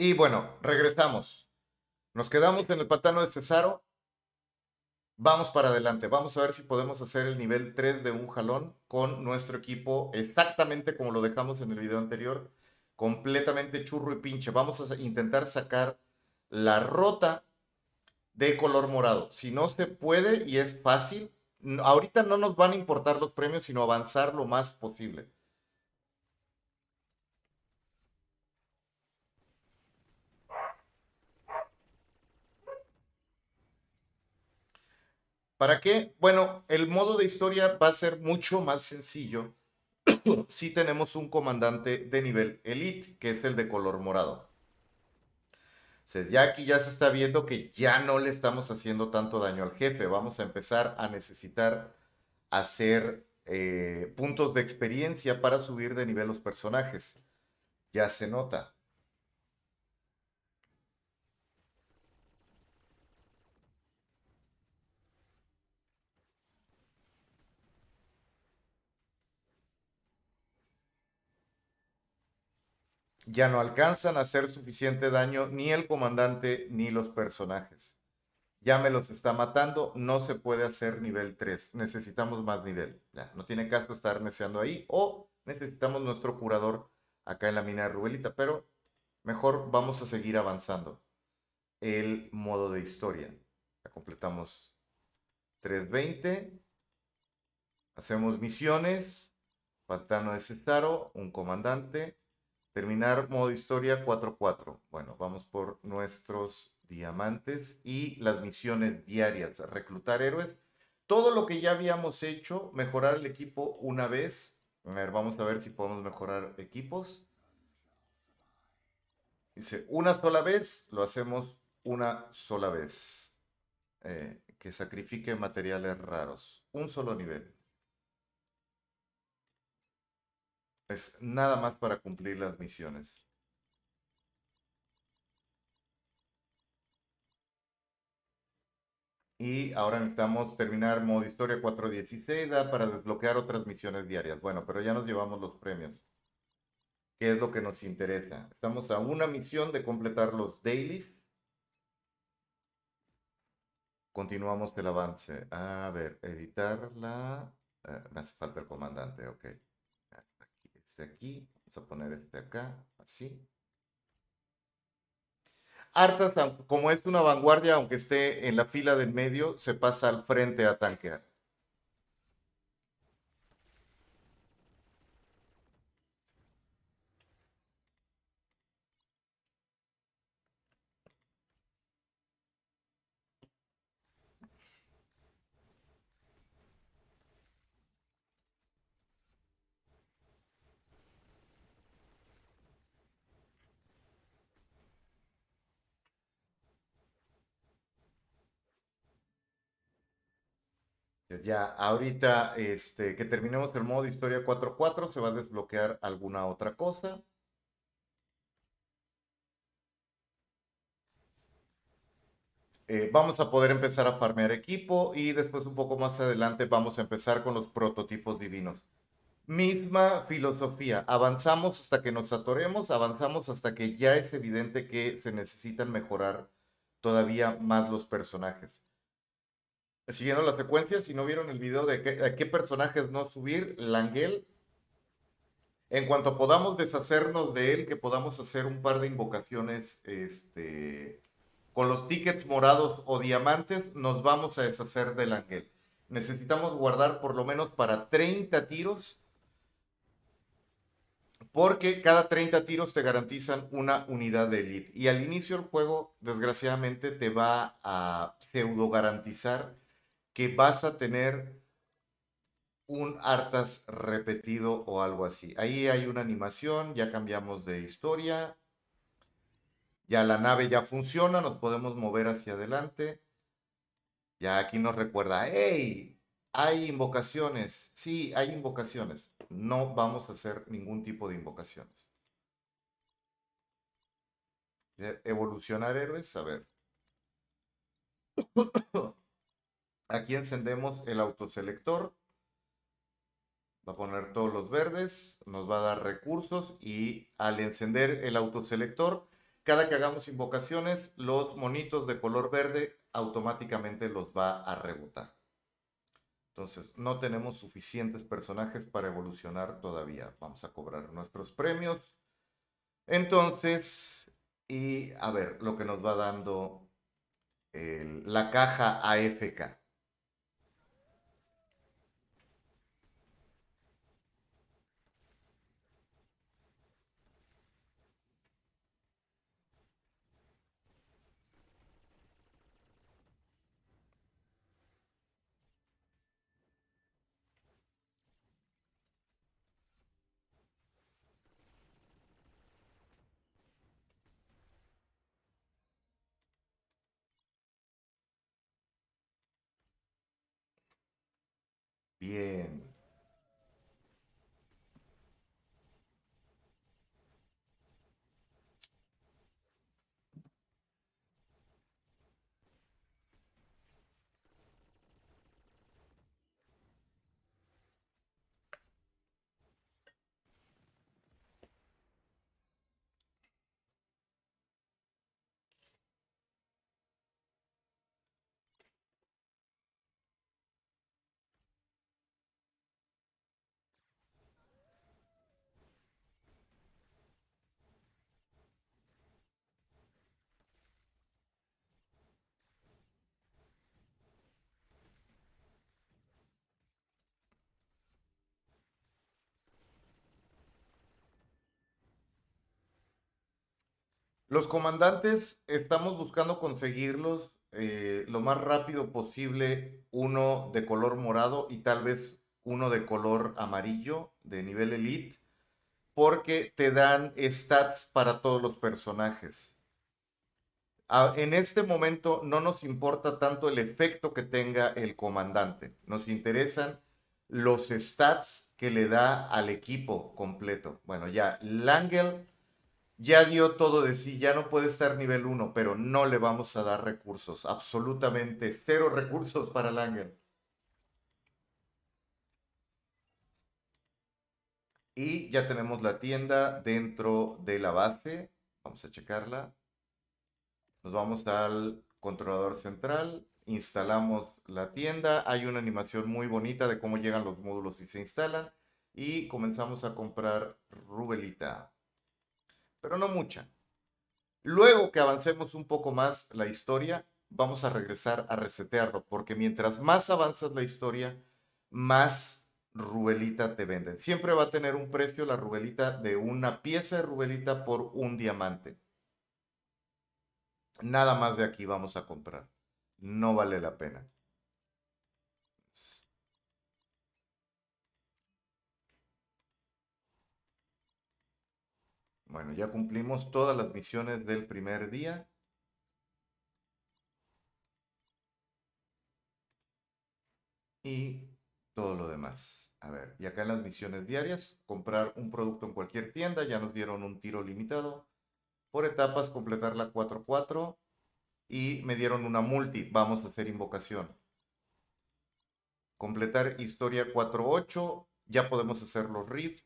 Y bueno, regresamos. Nos quedamos en el patano de Cesaro. Vamos para adelante. Vamos a ver si podemos hacer el nivel 3 de un jalón con nuestro equipo exactamente como lo dejamos en el video anterior. Completamente churro y pinche. Vamos a intentar sacar la rota de color morado. Si no se puede y es fácil, ahorita no nos van a importar los premios, sino avanzar lo más posible. ¿Para qué? Bueno, el modo de historia va a ser mucho más sencillo si tenemos un comandante de nivel elite, que es el de color morado. ya aquí ya se está viendo que ya no le estamos haciendo tanto daño al jefe. Vamos a empezar a necesitar hacer eh, puntos de experiencia para subir de nivel los personajes. Ya se nota. ya no alcanzan a hacer suficiente daño ni el comandante ni los personajes. Ya me los está matando, no se puede hacer nivel 3. Necesitamos más nivel. Ya, no tiene caso estar neceando ahí o necesitamos nuestro curador acá en la mina de Rubelita, pero mejor vamos a seguir avanzando. El modo de historia. Ya completamos 320. Hacemos misiones. Pantano de Cestaro, un comandante. Terminar modo historia 4-4. Bueno, vamos por nuestros diamantes y las misiones diarias. Reclutar héroes. Todo lo que ya habíamos hecho, mejorar el equipo una vez. A ver, vamos a ver si podemos mejorar equipos. Dice, una sola vez, lo hacemos una sola vez. Eh, que sacrifique materiales raros. Un solo nivel. Es nada más para cumplir las misiones. Y ahora necesitamos terminar modo historia 416 ¿da? para desbloquear otras misiones diarias. Bueno, pero ya nos llevamos los premios. ¿Qué es lo que nos interesa? Estamos a una misión de completar los dailies. Continuamos el avance. A ver, editarla. Eh, me hace falta el comandante, ok este aquí, vamos a poner este acá, así. Artas, como es una vanguardia, aunque esté en la fila del medio, se pasa al frente a tanquear. ya ahorita este, que terminemos el modo historia historia 4.4 se va a desbloquear alguna otra cosa. Eh, vamos a poder empezar a farmear equipo y después un poco más adelante vamos a empezar con los prototipos divinos. Misma filosofía, avanzamos hasta que nos atoremos, avanzamos hasta que ya es evidente que se necesitan mejorar todavía más los personajes siguiendo la secuencia, Si no vieron el video de qué, personajes no subir, Langel, en cuanto podamos deshacernos de él, que podamos hacer un par de invocaciones este, con los tickets morados o diamantes, nos vamos a deshacer del Langel. Necesitamos guardar por lo menos para 30 tiros. Porque cada 30 tiros te garantizan una unidad de elite. Y al inicio del juego, desgraciadamente, te va a pseudo garantizar que vas a tener un Artas repetido o algo así. Ahí hay una animación, ya cambiamos de historia. Ya la nave ya funciona, nos podemos mover hacia adelante. Ya aquí nos recuerda, ¡Ey! hay invocaciones. Sí, hay invocaciones. No vamos a hacer ningún tipo de invocaciones. Evolucionar héroes, a ver. Aquí encendemos el autoselector. Va a poner todos los verdes, nos va a dar recursos y al encender el autoselector, cada que hagamos invocaciones, los monitos de color verde automáticamente los va a rebotar. Entonces, no tenemos suficientes personajes para evolucionar todavía. Vamos a cobrar nuestros premios. Entonces, y a ver, lo que nos va dando la caja AFK. Bien. Los comandantes estamos buscando conseguirlos eh, lo más rápido posible, uno de color morado y tal vez uno de color amarillo de nivel elite, porque te dan stats para todos los personajes. Ah, en este momento no nos importa tanto el efecto que tenga el comandante, nos interesan los stats que le da al equipo completo. Bueno, ya Langel ya dio todo de sí, ya no puede estar nivel 1, pero no le vamos a dar recursos, absolutamente cero recursos para Langen. Y ya tenemos la tienda dentro de la base, vamos a checarla. Nos vamos al controlador central, instalamos la tienda, hay una animación muy bonita de cómo llegan los módulos y se instalan y comenzamos a comprar rubelita pero no mucha. Luego que avancemos un poco más la historia, vamos a regresar a resetearlo, porque mientras más avanzas la historia, más rubelita te venden. Siempre va a tener un precio la rubelita de una pieza de rubelita por un diamante. Nada más de aquí vamos a comprar. No vale la pena. Bueno, ya cumplimos todas las misiones del primer día. Y todo lo demás. A ver, y acá en las misiones diarias, comprar un producto en cualquier tienda, ya nos dieron un tiro limitado. Por etapas, completar la 4-4 y me dieron una multi, vamos a hacer invocación. Completar historia 4-8, ya podemos hacer los rift.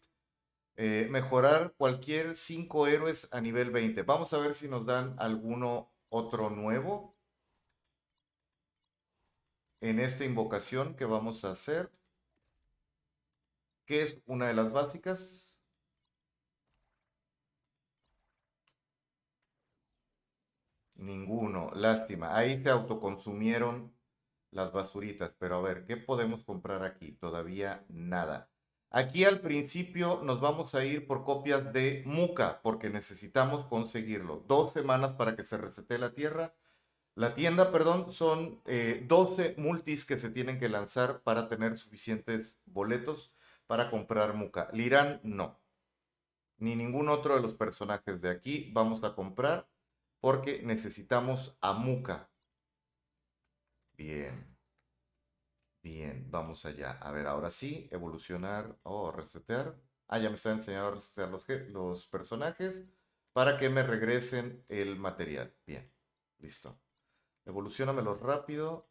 Eh, mejorar cualquier cinco héroes a nivel 20. Vamos a ver si nos dan alguno otro nuevo en esta invocación que vamos a hacer, que es una de las básicas. Ninguno, lástima. Ahí se autoconsumieron las basuritas, pero a ver, ¿qué podemos comprar aquí? Todavía nada. Aquí al principio nos vamos a ir por copias de Muca, porque necesitamos conseguirlo. Dos semanas para que se resete la tierra. La tienda, perdón, son 12 eh, multis que se tienen que lanzar para tener suficientes boletos para comprar Muca. Lirán no. Ni ningún otro de los personajes de aquí vamos a comprar porque necesitamos a Muca. Bien. Bien, vamos allá. A ver, ahora sí, evolucionar o resetear. Ah, ya me está enseñando a resetear los, los personajes para que me regresen el material. Bien, listo. Evolucionamelo rápido.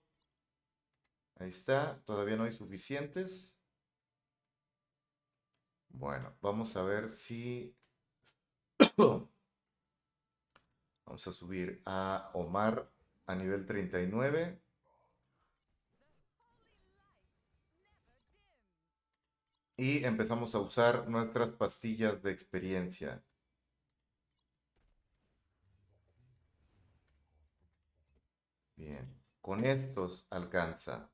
Ahí está, todavía no hay suficientes. Bueno, vamos a ver si... vamos a subir a Omar a nivel 39. y empezamos a usar nuestras pastillas de experiencia. Bien, con estos alcanza.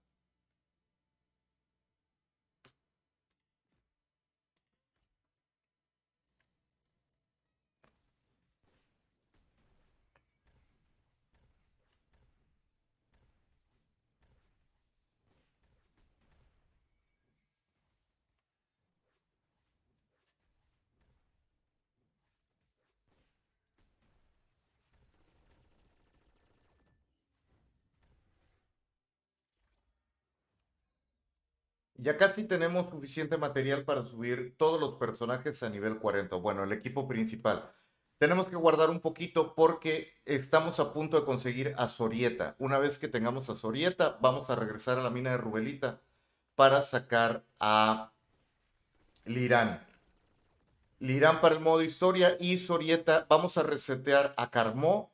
ya casi tenemos suficiente material para subir todos los personajes a nivel 40. Bueno, el equipo principal. Tenemos que guardar un poquito porque estamos a punto de conseguir a Sorieta. Una vez que tengamos a Sorieta, vamos a regresar a la mina de Rubelita para sacar a Lirán. Lirán para el modo historia y Sorieta. Vamos a resetear a Carmó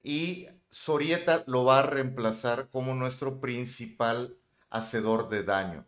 y Sorieta lo va a reemplazar como nuestro principal hacedor de daño.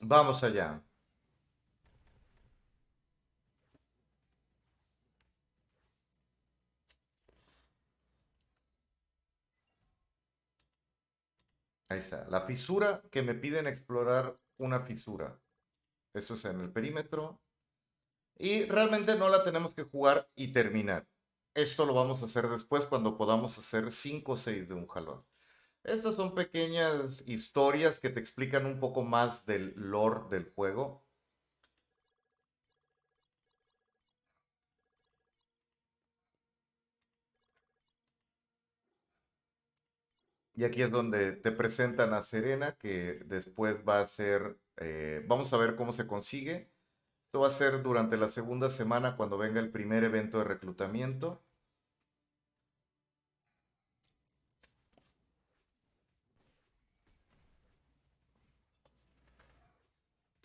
Vamos allá. Ahí está. La fisura que me piden explorar una fisura. Eso es en el perímetro. Y realmente no la tenemos que jugar y terminar. Esto lo vamos a hacer después cuando podamos hacer 5 o 6 de un jalón. Estas son pequeñas historias que te explican un poco más del lore del juego. Y aquí es donde te presentan a Serena, que después va a ser, eh, vamos a ver cómo se consigue. Esto va a ser durante la segunda semana cuando venga el primer evento de reclutamiento.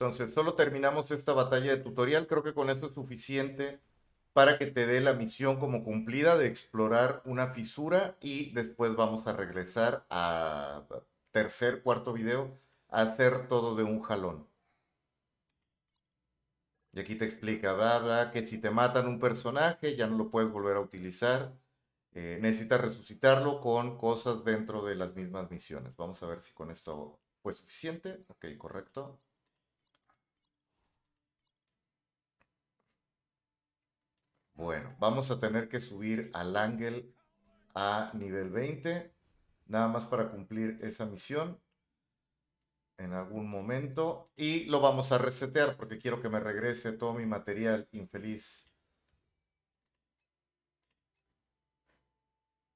Entonces, solo terminamos esta batalla de tutorial. Creo que con esto es suficiente para que te dé la misión como cumplida de explorar una fisura y después vamos a regresar a tercer, cuarto video a hacer todo de un jalón. Y aquí te explica, bla, que si te matan un personaje ya no lo puedes volver a utilizar. Eh, necesitas resucitarlo con cosas dentro de las mismas misiones. Vamos a ver si con esto fue suficiente. Ok, correcto. Bueno, vamos a tener que subir al ángel a nivel 20, nada más para cumplir esa misión en algún momento. Y lo vamos a resetear porque quiero que me regrese todo mi material infeliz.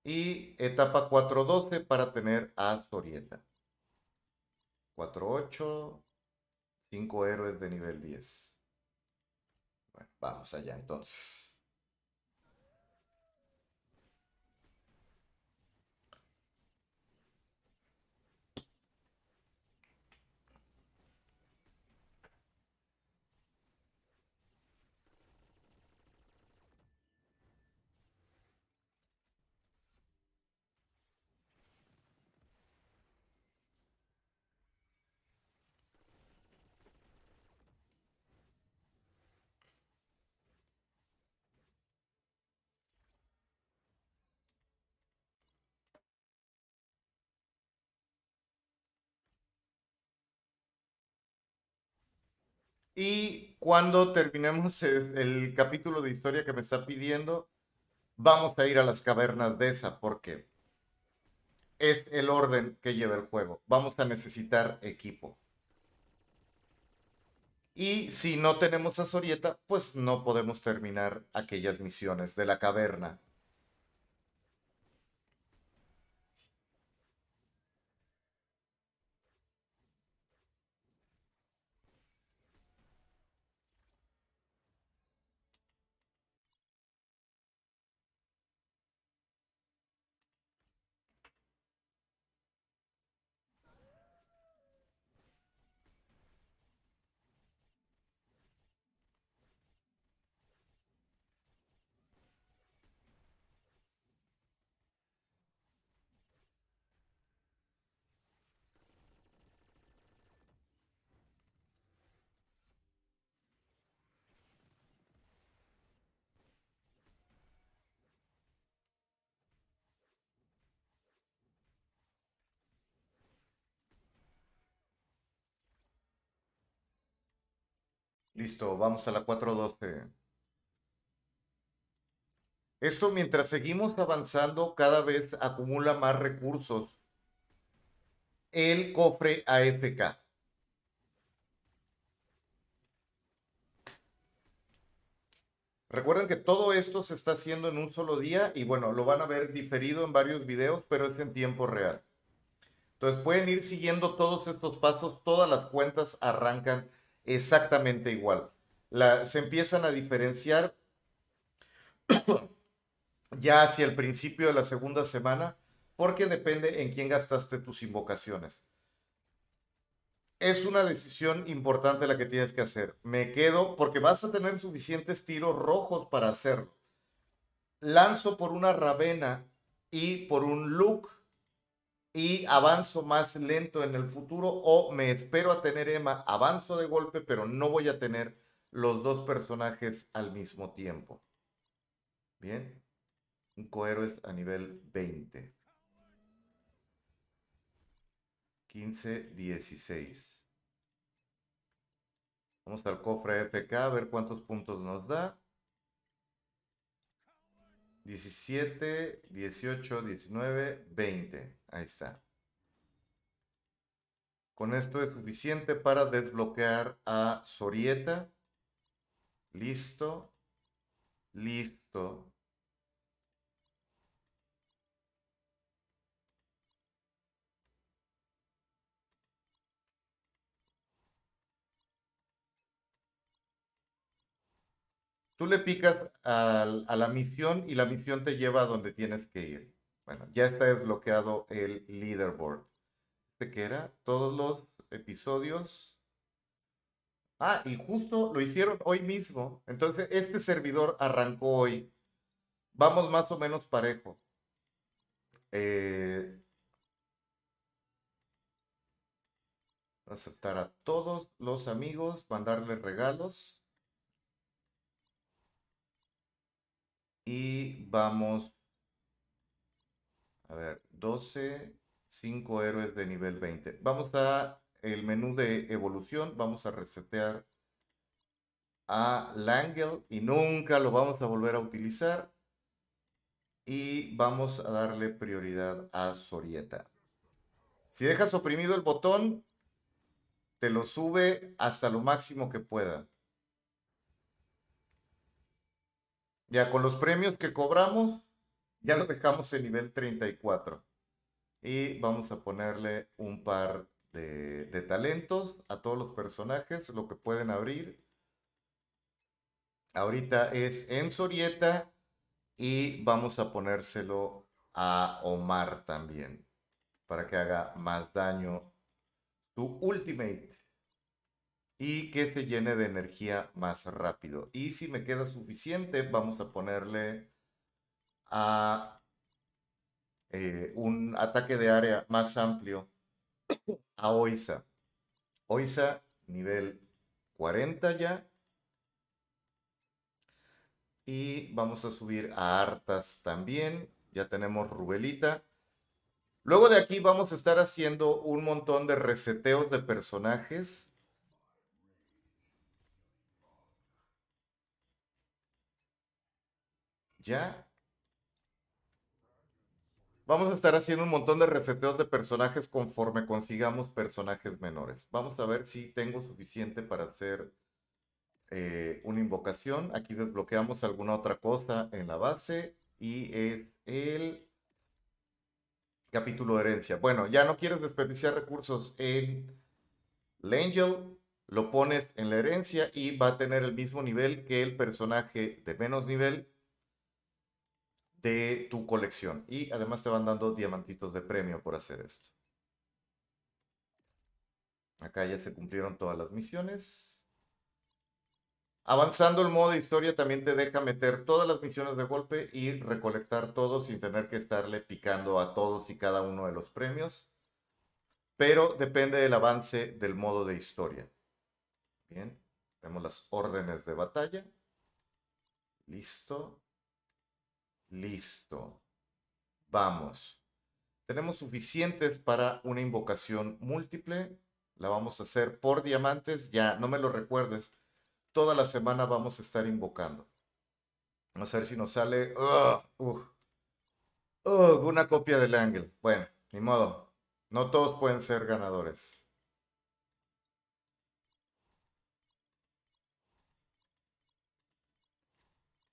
Y etapa 412 para tener a Sorieta. 48, 5 héroes de nivel 10. Bueno, vamos allá entonces. Y cuando terminemos el capítulo de historia que me está pidiendo, vamos a ir a las cavernas de esa, porque es el orden que lleva el juego. Vamos a necesitar equipo. Y si no tenemos a Sorieta, pues no podemos terminar aquellas misiones de la caverna. Listo, vamos a la 412. Esto mientras seguimos avanzando cada vez acumula más recursos. El cofre AFK. Recuerden que todo esto se está haciendo en un solo día y bueno, lo van a ver diferido en varios videos, pero es en tiempo real. Entonces pueden ir siguiendo todos estos pasos, todas las cuentas arrancan exactamente igual. La, se empiezan a diferenciar ya hacia el principio de la segunda semana porque depende en quién gastaste tus invocaciones. Es una decisión importante la que tienes que hacer. Me quedo porque vas a tener suficientes tiros rojos para hacerlo. Lanzo por una Ravena y por un look y avanzo más lento en el futuro o me espero a tener Emma, avanzo de golpe, pero no voy a tener los dos personajes al mismo tiempo. Bien, un es a nivel 20. 15, 16. Vamos al cofre FK a ver cuántos puntos nos da. 17, 18, 19, 20. Ahí está. Con esto es suficiente para desbloquear a Sorieta. Listo. Listo. Tú le picas a, la misión y la misión te lleva a donde tienes que ir. Bueno, ya está desbloqueado el leaderboard. Este qué era todos los episodios. Ah, y justo lo hicieron hoy mismo. Entonces, este servidor arrancó hoy. Vamos más o menos parejo. Eh, aceptar a todos los amigos, mandarles regalos. Y vamos, a ver, 12, 5 héroes de nivel 20. Vamos a el menú de evolución, vamos a resetear a Langel y nunca lo vamos a volver a utilizar. Y vamos a darle prioridad a Sorieta. Si dejas oprimido el botón, te lo sube hasta lo máximo que pueda. Ya con los premios que cobramos, ya lo dejamos en nivel 34. Y vamos a ponerle un par de, talentos a todos los personajes, lo que pueden abrir. Ahorita es en Sorieta y vamos a ponérselo a Omar también para que haga más daño su ultimate y que se llene de energía más rápido. Y si me queda suficiente, vamos a ponerle a eh, un ataque de área más amplio a Oiza. Oiza nivel 40 ya. Y vamos a subir a Artas también. Ya tenemos Rubelita. Luego de aquí vamos a estar haciendo un montón de reseteos de personajes Ya. Vamos a estar haciendo un montón de reseteos de personajes conforme consigamos personajes menores. Vamos a ver si tengo suficiente para hacer eh, una invocación. Aquí desbloqueamos alguna otra cosa en la base. Y es el capítulo herencia. Bueno, ya no quieres desperdiciar recursos en el Angel. Lo pones en la herencia y va a tener el mismo nivel que el personaje de menos nivel de tu colección. Y además te van dando diamantitos de premio por hacer esto. Acá ya se cumplieron todas las misiones. Avanzando el modo de historia también te deja meter todas las misiones de golpe y recolectar todo sin tener que estarle picando a todos y cada uno de los premios. Pero depende del avance del modo de historia. Bien, tenemos las órdenes de batalla. Listo. Listo. Vamos. Tenemos suficientes para una invocación múltiple. La vamos a hacer por diamantes. Ya, no me lo recuerdes. Toda la semana vamos a estar invocando. Vamos a ver si nos sale... Uh, una copia del ángel. Bueno, ni modo. No todos pueden ser ganadores.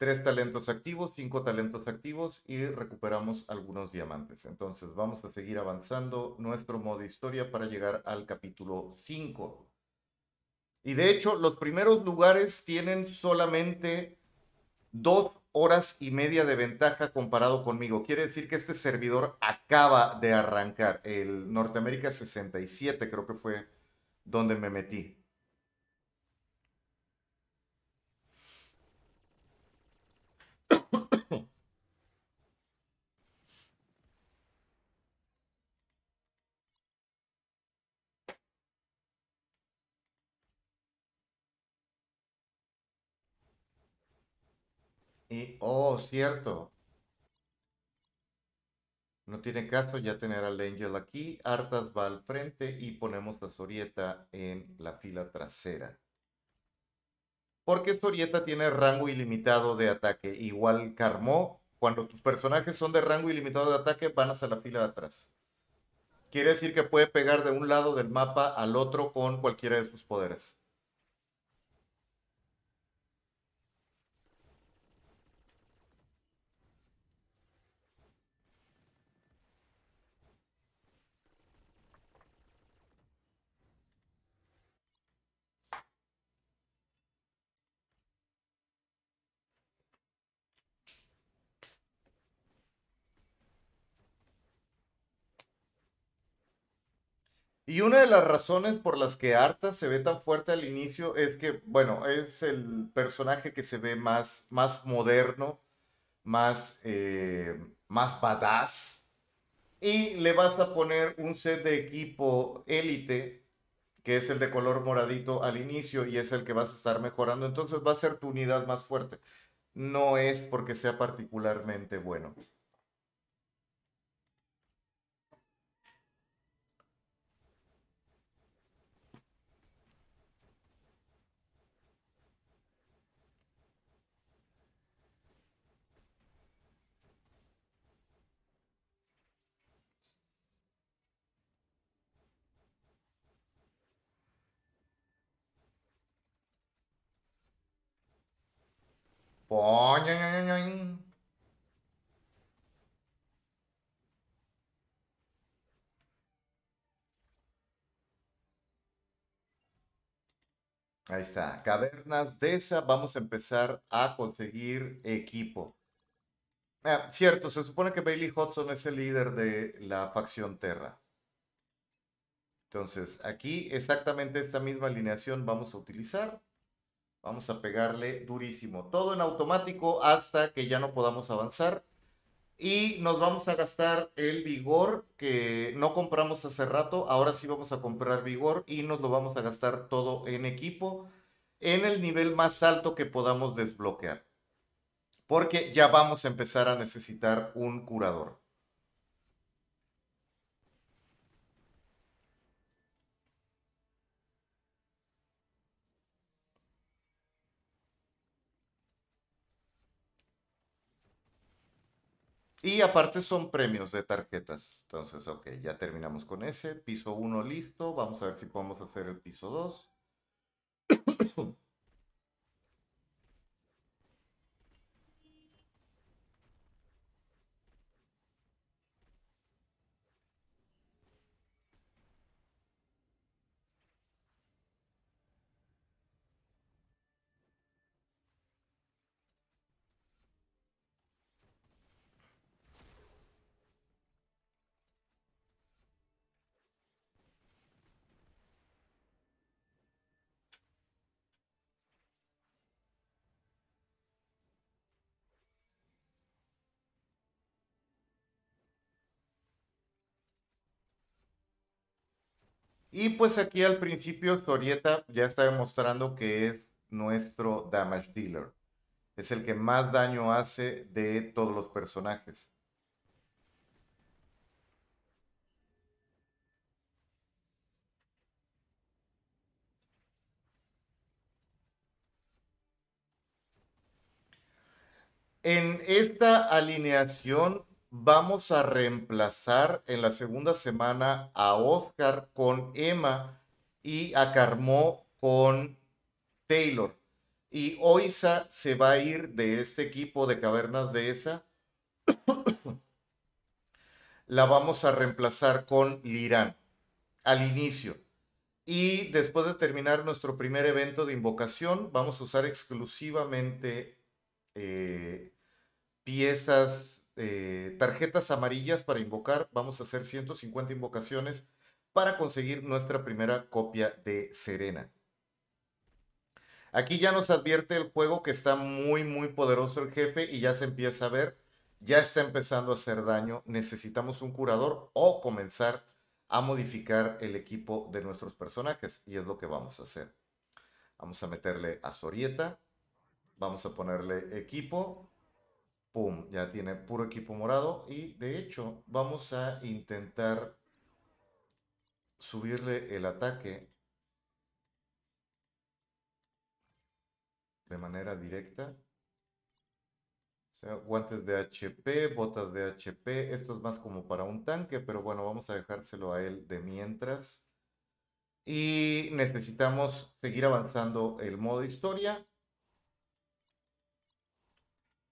tres talentos activos, cinco talentos activos y recuperamos algunos diamantes. Entonces vamos a seguir avanzando nuestro modo historia para llegar al capítulo 5. Y de hecho, los primeros lugares tienen solamente dos horas y media de ventaja comparado conmigo. Quiere decir que este servidor acaba de arrancar. El Norteamérica 67 creo que fue donde me metí. Y, oh, cierto. No tiene caso ya tener al Angel aquí. Artas va al frente y ponemos a Sorieta en la fila trasera. Porque Sorieta tiene rango ilimitado de ataque. Igual Carmó, cuando tus personajes son de rango ilimitado de ataque, van hasta la fila de atrás. Quiere decir que puede pegar de un lado del mapa al otro con cualquiera de sus poderes. Y una de las razones por las que Arta se ve tan fuerte al inicio es que, bueno, es el personaje que se ve más, más moderno, más, eh, más badass. Y le basta poner un set de equipo élite, que es el de color moradito al inicio y es el que vas a estar mejorando. Entonces va a ser tu unidad más fuerte. No es porque sea particularmente bueno. Ahí está, cavernas de esa, vamos a empezar a conseguir equipo. cierto, se supone que Bailey Hudson es el líder de la facción Terra. Entonces, aquí exactamente esta misma alineación vamos a utilizar. Vamos a pegarle durísimo. Todo en automático hasta que ya no podamos avanzar. Y nos vamos a gastar el vigor que no compramos hace rato. Ahora sí vamos a comprar vigor y nos lo vamos a gastar todo en equipo. En el nivel más alto que podamos desbloquear. Porque ya vamos a empezar a necesitar un curador. Y aparte son premios de tarjetas. Entonces, ok, ya terminamos con ese. Piso 1 listo. Vamos a ver si podemos hacer el piso 2. Y pues aquí al principio Torieta ya está demostrando que es nuestro damage dealer. Es el que más daño hace de todos los personajes. En esta alineación vamos a reemplazar en la segunda semana a Oscar con Emma y a Carmó con Taylor. Y Oisa se va a ir de este equipo de Cavernas de esa. la vamos a reemplazar con Lirán al inicio. Y después de terminar nuestro primer evento de invocación, vamos a usar exclusivamente eh, piezas eh, tarjetas amarillas para invocar. Vamos a hacer 150 invocaciones para conseguir nuestra primera copia de Serena. Aquí ya nos advierte el juego que está muy, muy poderoso el jefe y ya se empieza a ver, ya está empezando a hacer daño. Necesitamos un curador o comenzar a modificar el equipo de nuestros personajes y es lo que vamos a hacer. Vamos a meterle a Sorieta, vamos a ponerle equipo Pum, ya tiene puro equipo morado. Y de hecho, vamos a intentar subirle el ataque de manera directa. guantes de HP, botas de HP. Esto es más como para un tanque, pero bueno, vamos a dejárselo a él de mientras. Y necesitamos seguir avanzando el modo historia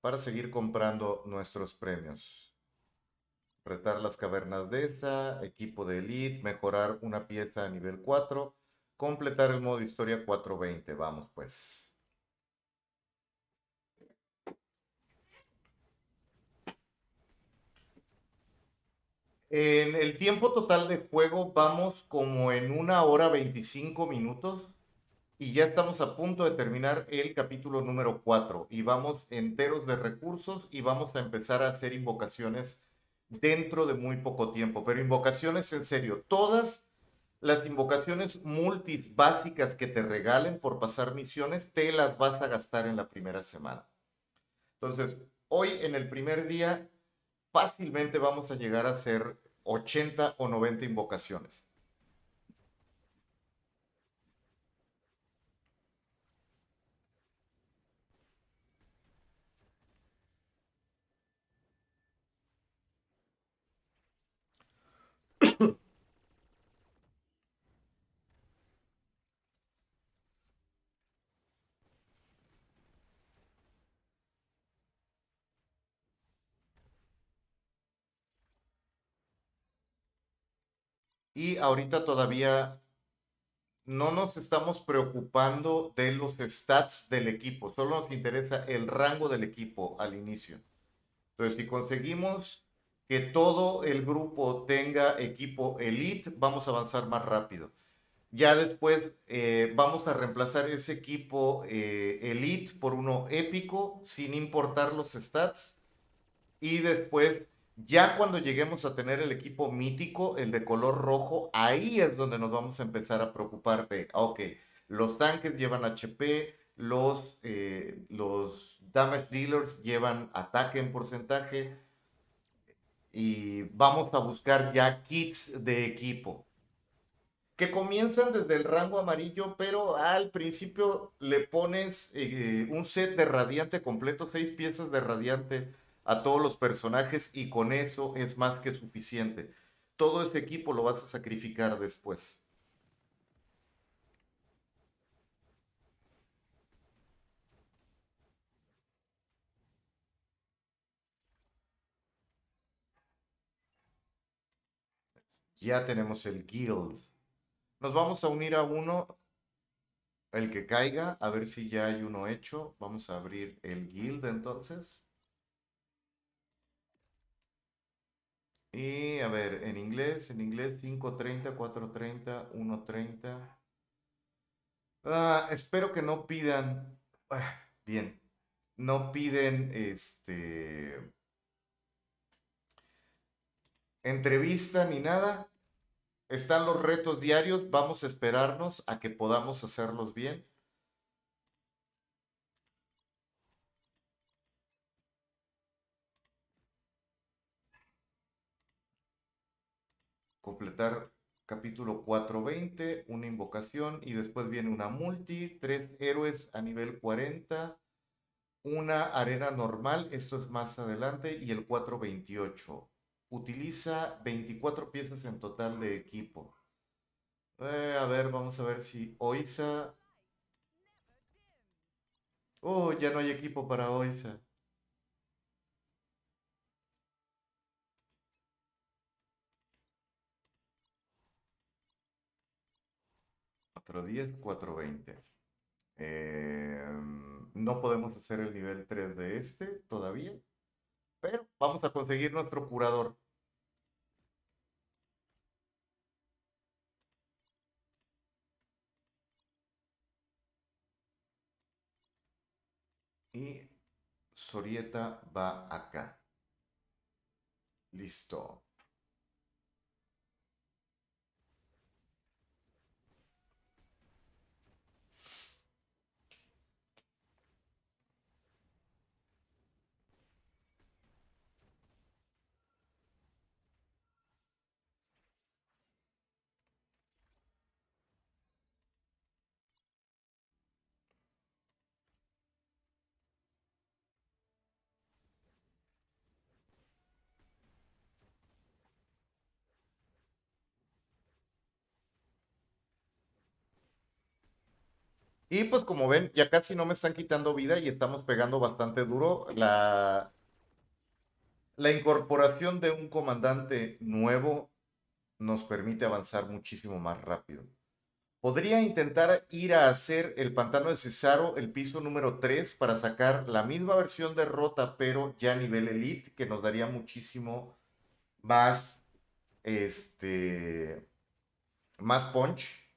para seguir comprando nuestros premios. Retar las cavernas de esa, equipo de elite, mejorar una pieza a nivel 4, completar el modo historia 420. Vamos pues. En el tiempo total de juego vamos como en una hora 25 minutos. Y ya estamos a punto de terminar el capítulo número 4 y vamos enteros de recursos y vamos a empezar a hacer invocaciones dentro de muy poco tiempo. Pero invocaciones en serio, todas las invocaciones multis básicas que te regalen por pasar misiones, te las vas a gastar en la primera semana. Entonces, hoy en el primer día, fácilmente vamos a llegar a hacer 80 o 90 invocaciones. y ahorita todavía no nos estamos preocupando de los stats del equipo, solo nos interesa el rango del equipo al inicio. Entonces, si conseguimos que todo el grupo tenga equipo elite, vamos a avanzar más rápido. Ya después eh, vamos a reemplazar ese equipo eh, elite por uno épico, sin importar los stats. Y después ya cuando lleguemos a tener el equipo mítico, el de color rojo, ahí es donde nos vamos a empezar a preocupar de, ah, ok, los tanques llevan HP, los, eh, los damage dealers llevan ataque en porcentaje y vamos a buscar ya kits de equipo que comienzan desde el rango amarillo, pero al principio le pones eh, un set de radiante completo, seis piezas de radiante a todos los personajes y con eso es más que suficiente. Todo este equipo lo vas a sacrificar después. Ya tenemos el guild. Nos vamos a unir a uno, el que caiga, a ver si ya hay uno hecho. Vamos a abrir el guild entonces. Y a ver, en inglés, en inglés 5.30, 4.30, 1.30. espero que no pidan. Ah, bien. No piden este. Entrevista ni nada. Están los retos diarios. Vamos a esperarnos a que podamos hacerlos bien. completar capítulo 420, una invocación y después viene una multi, tres héroes a nivel 40, una arena normal, esto es más adelante, y el 428. Utiliza 24 piezas en total de equipo. Eh, a ver, vamos a ver si oiza Oh, ya no hay equipo para oiza 10, 420. Eh, no podemos hacer el nivel 3 de este todavía, pero vamos a conseguir nuestro curador. Y Sorieta va acá. Listo. Y pues como ven, ya casi no me están quitando vida y estamos pegando bastante duro la, la incorporación de un comandante nuevo nos permite avanzar muchísimo más rápido. Podría intentar ir a hacer el pantano de Cesaro, el piso número 3, para sacar la misma versión de Rota, pero ya a nivel Elite, que nos daría muchísimo más, este, más punch.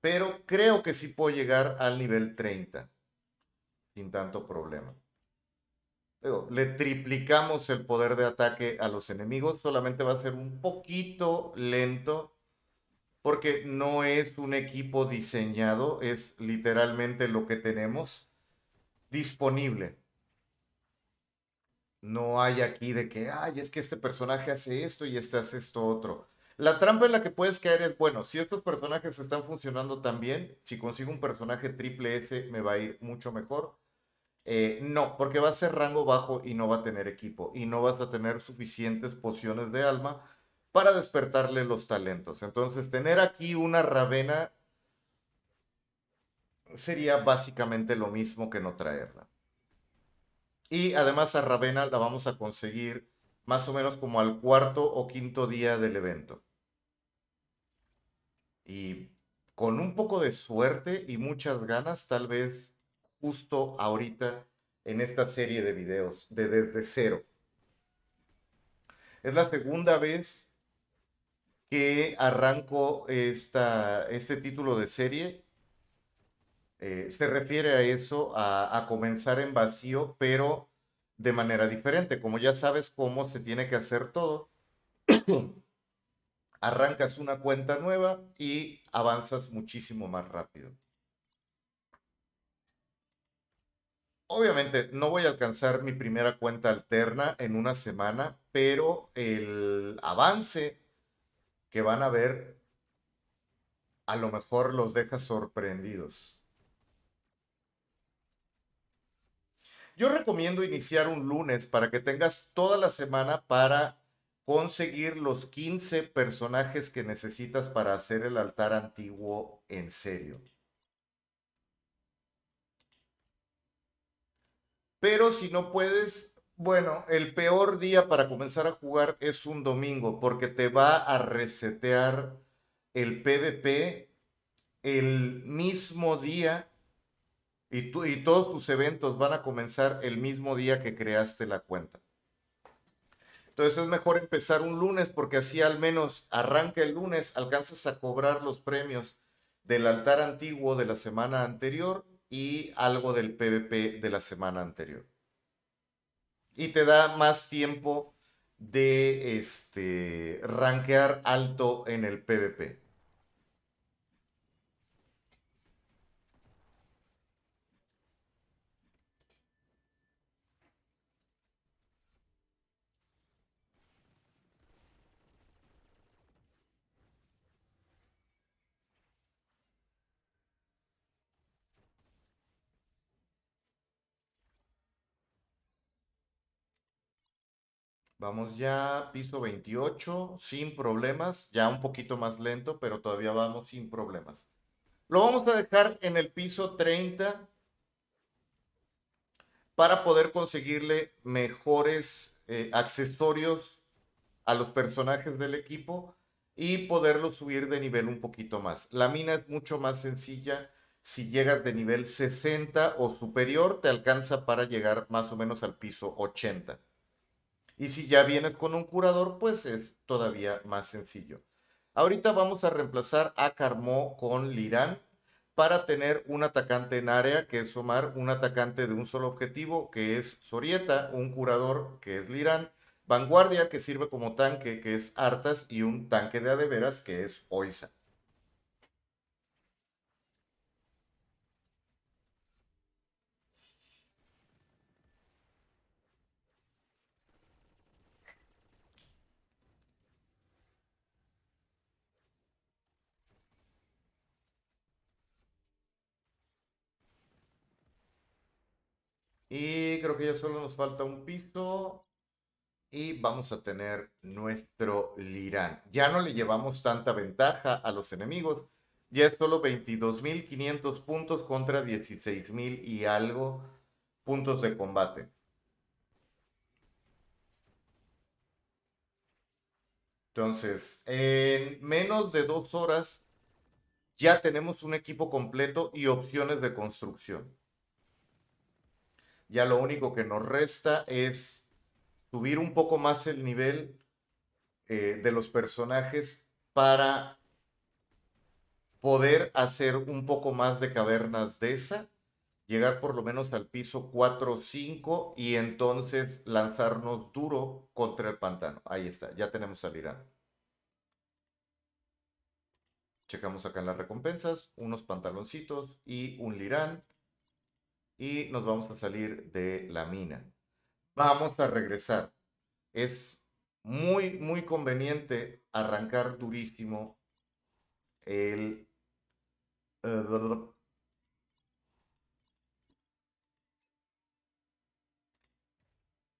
pero creo que sí puedo llegar al nivel 30 sin tanto problema. Pero le triplicamos el poder de ataque a los enemigos, solamente va a ser un poquito lento porque no es un equipo diseñado, es literalmente lo que tenemos disponible. No hay aquí de que, ay, es que este personaje hace esto y este hace esto otro. La trampa en la que puedes caer es, bueno, si estos personajes están funcionando tan bien, si consigo un personaje triple S me va a ir mucho mejor. Eh, no, porque va a ser rango bajo y no va a tener equipo y no vas a tener suficientes pociones de alma para despertarle los talentos. Entonces, tener aquí una Ravena sería básicamente lo mismo que no traerla. Y además a Ravena la vamos a conseguir más o menos como al cuarto o quinto día del evento. Y con un poco de suerte y muchas ganas, tal vez justo ahorita en esta serie de videos de desde cero. Es la segunda vez que arranco esta, este título de serie. Eh, se refiere a eso, a, a comenzar en vacío, pero de manera diferente. Como ya sabes cómo se tiene que hacer todo arrancas una cuenta nueva y avanzas muchísimo más rápido. Obviamente no voy a alcanzar mi primera cuenta alterna en una semana, pero el avance que van a ver a lo mejor los deja sorprendidos. Yo recomiendo iniciar un lunes para que tengas toda la semana para conseguir los 15 personajes que necesitas para hacer el altar antiguo en serio. Pero si no puedes, bueno, el peor día para comenzar a jugar es un domingo porque te va a resetear el PvP el mismo día y, y todos tus eventos van a comenzar el mismo día que creaste la cuenta. Entonces es mejor empezar un lunes porque así al menos arranca el lunes, alcanzas a cobrar los premios del altar antiguo de la semana anterior y algo del PvP de la semana anterior. Y te da más tiempo de este, rankear alto en el PvP. Vamos ya, piso 28, sin problemas, ya un poquito más lento, pero todavía vamos sin problemas. Lo vamos a dejar en el piso 30 para poder conseguirle mejores eh, accesorios a los personajes del equipo y poderlo subir de nivel un poquito más. La mina es mucho más sencilla. Si llegas de nivel 60 o superior, te alcanza para llegar más o menos al piso 80. Y si ya vienes con un curador, pues es todavía más sencillo. Ahorita vamos a reemplazar a Carmó con Lirán para tener un atacante en área, que es Omar, un atacante de un solo objetivo, que es Sorieta, un curador, que es Lirán, vanguardia, que sirve como tanque, que es Artas, y un tanque de adeveras, que es Oiza. Y creo que ya solo nos falta un pisto Y vamos a tener nuestro Lirán. Ya no le llevamos tanta ventaja a los enemigos. Ya es solo 22.500 puntos contra 16.000 y algo puntos de combate. Entonces, en menos de dos horas ya tenemos un equipo completo y opciones de construcción. Ya lo único que nos resta es subir un poco más el nivel eh, de los personajes para poder hacer un poco más de cavernas de esa, llegar por lo menos al piso 4 o 5 y entonces lanzarnos duro contra el pantano. Ahí está, ya tenemos al Irán. Checamos acá en las recompensas, unos pantaloncitos y un lirán y nos vamos a salir de la mina. Vamos a regresar. Es muy, muy conveniente arrancar durísimo el...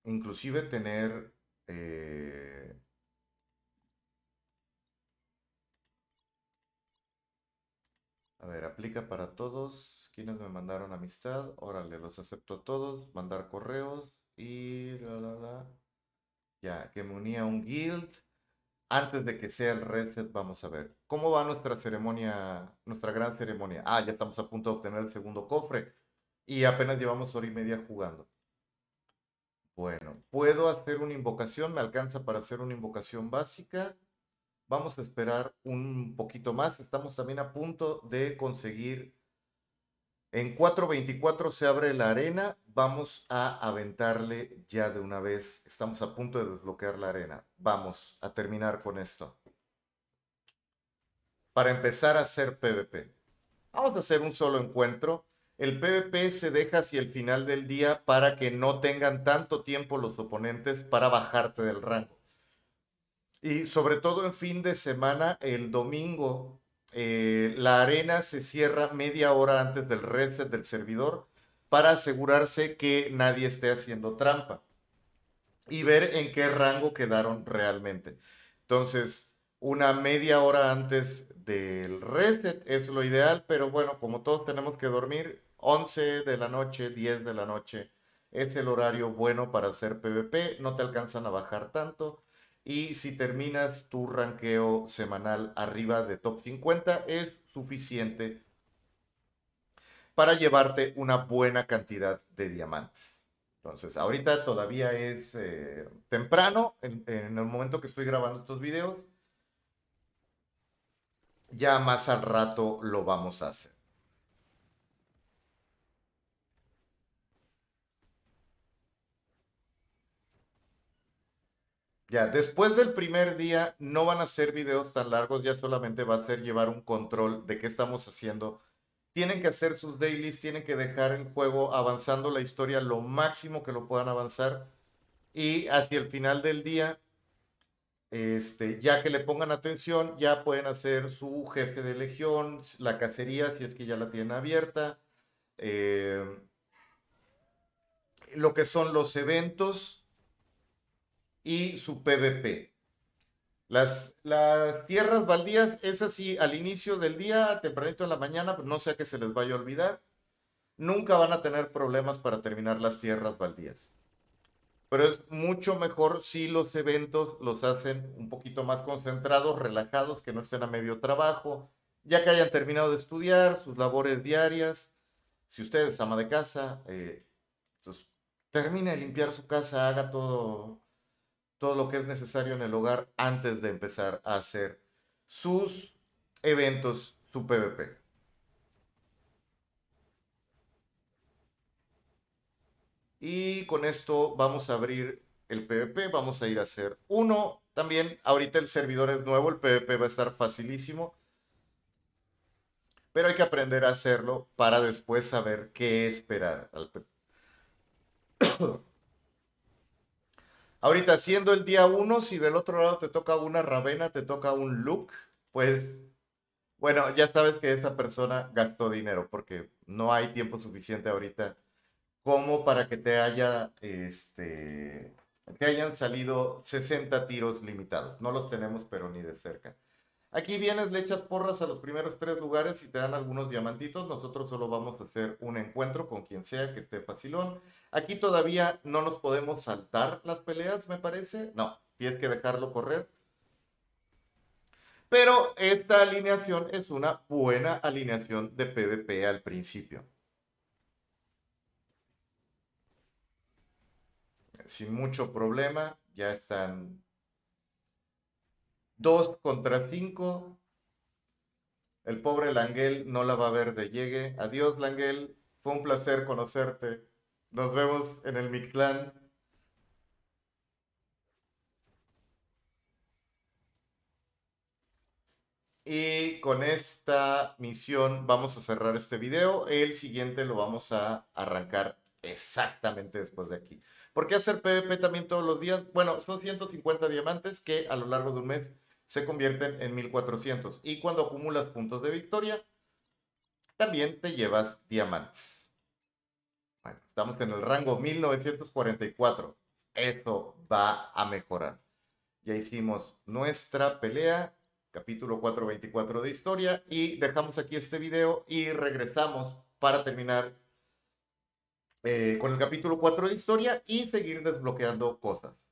inclusive tener... Eh, a ver, aplica para todos me mandaron amistad. Órale, los acepto a todos. Mandar correos. Y la, la, la. Ya, que me unía un guild. Antes de que sea el reset, vamos a ver. ¿Cómo va nuestra ceremonia? Nuestra gran ceremonia. Ah, ya estamos a punto de obtener el segundo cofre. Y apenas llevamos hora y media jugando. Bueno, puedo hacer una invocación. Me alcanza para hacer una invocación básica. Vamos a esperar un poquito más. Estamos también a punto de conseguir en 4.24 se abre la arena. Vamos a aventarle ya de una vez. Estamos a punto de desbloquear la arena. Vamos a terminar con esto. Para empezar a hacer PvP. Vamos a hacer un solo encuentro. El PvP se deja hacia el final del día para que no tengan tanto tiempo los oponentes para bajarte del rango. Y sobre todo en fin de semana, el domingo eh, la arena se cierra media hora antes del reset del servidor para asegurarse que nadie esté haciendo trampa y ver en qué rango quedaron realmente. Entonces, una media hora antes del reset es lo ideal, pero bueno, como todos tenemos que dormir, 11 de la noche, 10 de la noche es el horario bueno para hacer PvP, no te alcanzan a bajar tanto y si terminas tu ranqueo semanal arriba de top 50, es suficiente para llevarte una buena cantidad de diamantes. Entonces, ahorita todavía es eh, temprano, en, en el momento que estoy grabando estos videos. Ya más al rato lo vamos a hacer. Ya, después del primer día no van a hacer videos tan largos, ya solamente va a ser llevar un control de qué estamos haciendo. Tienen que hacer sus dailies, tienen que dejar el juego avanzando la historia lo máximo que lo puedan avanzar. Y hacia el final del día, este, ya que le pongan atención, ya pueden hacer su jefe de legión, la cacería, si es que ya la tienen abierta. Eh, lo que son los eventos y su PVP. Las, las tierras baldías es así al inicio del día, tempranito en la mañana, pues no sea que se les vaya a olvidar. Nunca van a tener problemas para terminar las tierras baldías. Pero es mucho mejor si los eventos los hacen un poquito más concentrados, relajados, que no estén a medio trabajo, ya que hayan terminado de estudiar, sus labores diarias. Si usted ama de casa, eh, termina de limpiar su casa, haga todo todo lo que es necesario en el hogar antes de empezar a hacer sus eventos, su PvP. Y con esto vamos a abrir el PvP, vamos a ir a hacer uno. También ahorita el servidor es nuevo, el PvP va a estar facilísimo. Pero hay que aprender a hacerlo para después saber qué esperar Ahorita, siendo el día uno, si del otro lado te toca una Ravena, te toca un look, pues bueno, ya sabes que esa persona gastó dinero porque no hay tiempo suficiente ahorita como para que te haya, este, te hayan salido 60 tiros limitados. No los tenemos, pero ni de cerca. Aquí vienes, le echas porras a los primeros tres lugares y te dan algunos diamantitos. Nosotros solo vamos a hacer un encuentro con quien sea que esté facilón. Aquí todavía no nos podemos saltar las peleas, me parece. No, tienes que dejarlo correr. Pero esta alineación es una buena alineación de PvP al principio. Sin mucho problema, ya están 2 contra 5. El pobre Languel no la va a ver de llegue. Adiós, Languel. Fue un placer conocerte. Nos vemos en el Mictlán. Y con esta misión vamos a cerrar este video. El siguiente lo vamos a arrancar exactamente después de aquí. ¿Por qué hacer PvP también todos los días? Bueno, son 150 diamantes que a lo largo de un mes se convierten en 1400. Y cuando acumulas puntos de victoria, también te llevas diamantes. Bueno, estamos en el rango 1944. Eso va a mejorar. Ya hicimos nuestra pelea, capítulo 424 de historia, y dejamos aquí este video y regresamos para terminar eh, con el capítulo 4 de historia y seguir desbloqueando cosas.